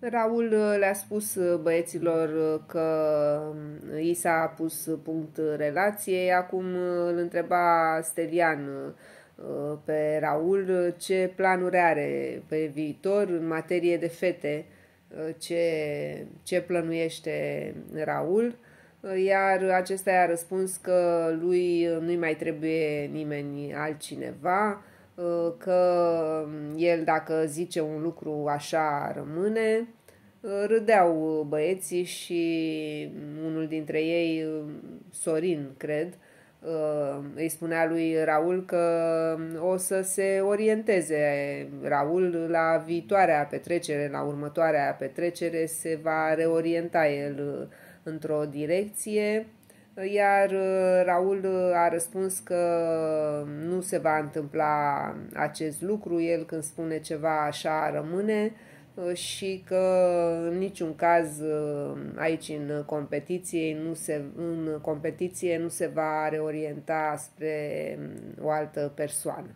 Raul uh, le-a spus uh, băieților uh, că um, i s-a pus punct relației, acum îl întreba Stelian pe Raul ce planuri are pe viitor în materie de fete, ce, ce plănuiește Raul, iar acesta i-a răspuns că lui nu-i mai trebuie nimeni altcineva, Uh, că um, el dacă zice un lucru așa rămâne, uh, râdeau băieții și unul dintre ei, um, Sorin, cred, uh, îi spunea lui Raul că um, o să se orienteze. Raul la viitoarea petrecere, la următoarea petrecere, se va reorienta el într-o direcție iar uh, Raul uh, a răspuns că nu se va întâmpla acest lucru, el când spune ceva așa rămâne uh, și că în niciun caz aici în competiție nu se, în competiție nu se va reorienta spre um, o altă persoană.